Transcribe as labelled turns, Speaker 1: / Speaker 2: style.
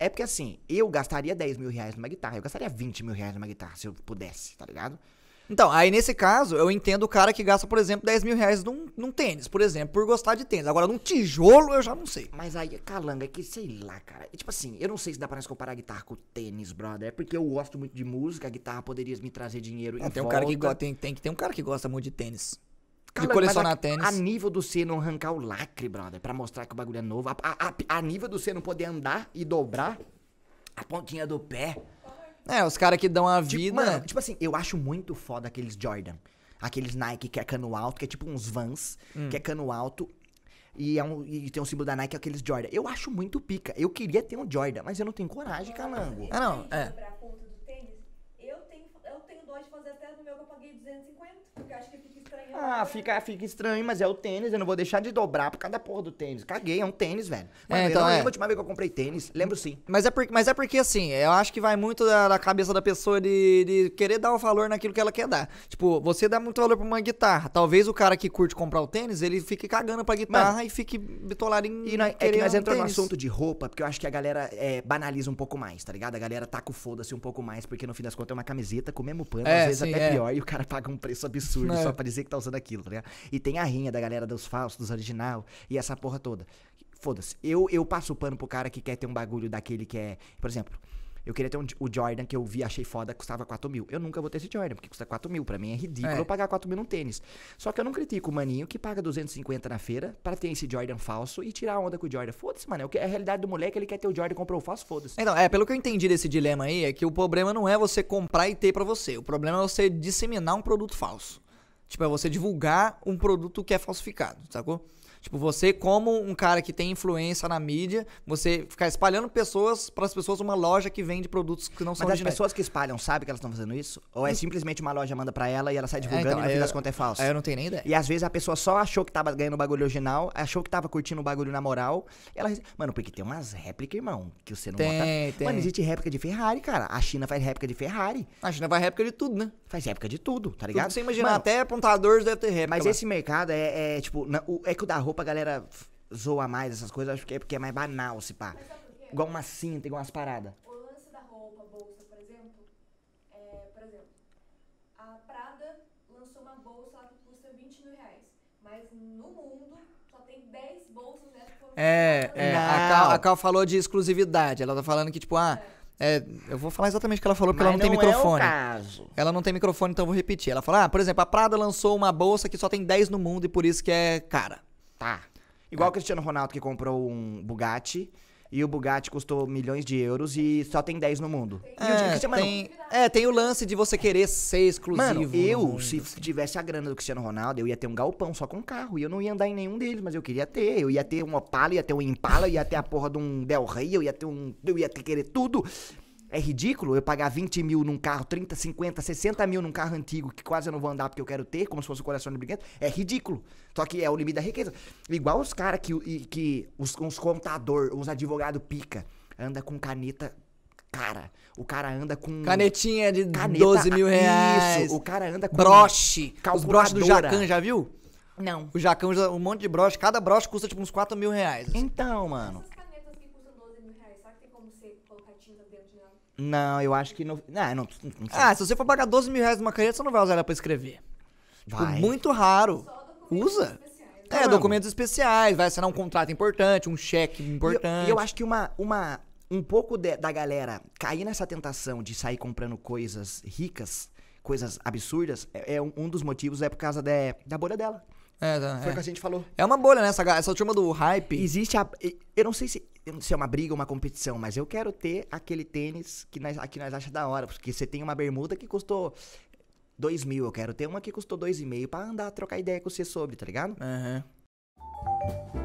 Speaker 1: É porque assim, eu gastaria 10 mil reais numa guitarra, eu gastaria 20 mil reais numa guitarra se eu pudesse, tá ligado? Então, aí nesse caso, eu entendo o cara que gasta, por exemplo, 10 mil reais num, num tênis, por exemplo, por gostar de tênis. Agora, num tijolo, eu já não sei. Mas aí, calanga, é que sei lá, cara. E, tipo assim, eu não sei se dá pra nós comparar a guitarra com o tênis, brother. É porque eu gosto muito de música, a guitarra poderia me trazer dinheiro ah, tem volta. um cara que tem, tem, tem um cara que gosta muito de tênis de e colecionar a, tênis. A nível do C não arrancar o lacre, brother, pra mostrar que o bagulho é novo. A, a, a nível do C não poder andar e dobrar a pontinha do pé. É, os caras que dão a tipo, vida. Mano, tipo assim, eu acho muito foda aqueles Jordan. Aqueles Nike que é cano alto, que é tipo uns Vans, hum. que é cano alto. E, é um, e tem um símbolo da Nike, é aqueles Jordan. Eu acho muito pica. Eu queria ter um Jordan, mas eu não tenho coragem, calango. Ah, não, é o meu que eu paguei 250, porque eu acho que fica estranho. Né? Ah, fica, fica estranho, mas é o tênis, eu não vou deixar de dobrar por causa da porra do tênis. Caguei, é um tênis, velho. Mano, é, então eu não é. lembro a última vez que eu comprei tênis, lembro sim. Mas é, por, mas é porque, assim, eu acho que vai muito da, da cabeça da pessoa de, de querer dar o um valor naquilo que ela quer dar. Tipo, você dá muito valor pra uma guitarra, talvez o cara que curte comprar o tênis, ele fique cagando pra guitarra Mano, e fique bitolado em E nós, é, é que nós um entramos no assunto de roupa, porque eu acho que a galera é, banaliza um pouco mais, tá ligado? A galera taca o foda-se um pouco mais, porque no fim das contas é uma camiseta com o mesmo pano, é, às vezes sim, até é, é. pior e o cara paga um preço absurdo é. só pra dizer que tá usando aquilo, tá ligado? E tem a rinha da galera dos falsos, dos original e essa porra toda. Foda-se. Eu, eu passo o pano pro cara que quer ter um bagulho daquele que é. Por exemplo, eu queria ter um, o Jordan que eu vi, achei foda, custava 4 mil. Eu nunca vou ter esse Jordan, porque custa 4 mil. Pra mim é ridículo é. eu pagar 4 mil num tênis. Só que eu não critico o maninho que paga 250 na feira pra ter esse Jordan falso e tirar a onda com o Jordan. Foda-se, mano. É, é a realidade do moleque, ele quer ter o Jordan, comprou o falso, foda-se. Então, é, pelo que eu entendi desse dilema aí, é que o problema não é você comprar e ter pra você. O problema é você disseminar um produto falso. Tipo, é você divulgar um produto que é falsificado, sacou? Tipo, você, como um cara que tem influência na mídia, você ficar espalhando pessoas para as pessoas uma loja que vende produtos que não são Mas as pessoas que espalham sabem que elas estão fazendo isso? Ou é hum. simplesmente uma loja manda para ela e ela sai é, divulgando é, então, e no fim das contas é falso? Eu não tenho nem ideia. E às vezes a pessoa só achou que tava ganhando o bagulho original, achou que tava curtindo o bagulho na moral. Ela. Mano, porque tem umas réplicas, irmão, que você não tem, nota. Tem. Mano, existe réplica de Ferrari, cara. A China faz réplica de Ferrari. A China faz réplica de tudo, né? Faz réplica de tudo, tá ligado? Tudo você imaginar, até apontadores deve ter réplica. Mas esse mercado é, é tipo, na, o, é que o da roupa a galera zoa mais essas coisas, acho que é porque é mais banal, se pá. Igual uma cinta, igual umas paradas. O lance da roupa, bolsa, por exemplo, é, por exemplo, a Prada lançou uma bolsa que custa 20 mil reais. Mas no mundo só tem 10 bolsas dessa né, É, é a, Cal, a Cal falou de exclusividade. Ela tá falando que, tipo, ah. É, eu vou falar exatamente o que ela falou, porque Mas ela não, não, tem microfone. É o caso. Ela não tem microfone, então eu vou repetir. Ela fala, ah, por exemplo, a Prada lançou uma bolsa que só tem 10 no mundo e por isso que é cara. Tá. Igual o tá. Cristiano Ronaldo que comprou um Bugatti. E o Bugatti custou milhões de euros e só tem 10 no mundo. É, o tem, é tem o lance de você querer ser exclusivo. Mano, eu, mundo, se assim. tivesse a grana do Cristiano Ronaldo, eu ia ter um galpão só com carro. E eu não ia andar em nenhum deles, mas eu queria ter. Eu ia ter um Opala, ia ter um Impala, ia ter a porra de um Del Rey, eu ia ter um. Eu ia ter, querer tudo. É ridículo eu pagar 20 mil num carro, 30, 50, 60 mil num carro antigo que quase eu não vou andar porque eu quero ter, como se fosse um coração de brinquedo. É ridículo. Só que é o limite da riqueza. Igual os caras que, que os, uns contador, os advogado pica, anda com caneta cara. O cara anda com. Canetinha de caneta, 12 mil reais. Isso, o cara anda com. Broche. Os broches do Jacan, já viu? Não. O jacan, usa um monte de broche. Cada broche custa tipo uns 4 mil reais. Assim. Então, mano. Não, eu acho que não. Não, não, não, Ah, se você for pagar 12 mil reais numa caneta, você não vai usar ela pra escrever. Tipo, muito raro. Usa. É, documentos especiais, vai assinar um contrato importante, um cheque importante. E eu, acho que uma, uma, um pouco de- da galera cair nessa tentação de sair comprando coisas ricas, coisas absurdas, é, é um, um dos motivos é por causa da da bolha dela. É, tá, Foi o é. que a gente falou. É uma bolha, né? Essa, essa turma do hype. Existe a. Eu não sei se. se é uma briga, ou uma competição, mas eu quero ter aquele tênis que nós, aqui nós achamos da hora. Porque você tem uma bermuda que custou dois mil, eu quero ter uma que custou dois e meio para andar, trocar ideia com você sobre, tá ligado? Aham. Uhum.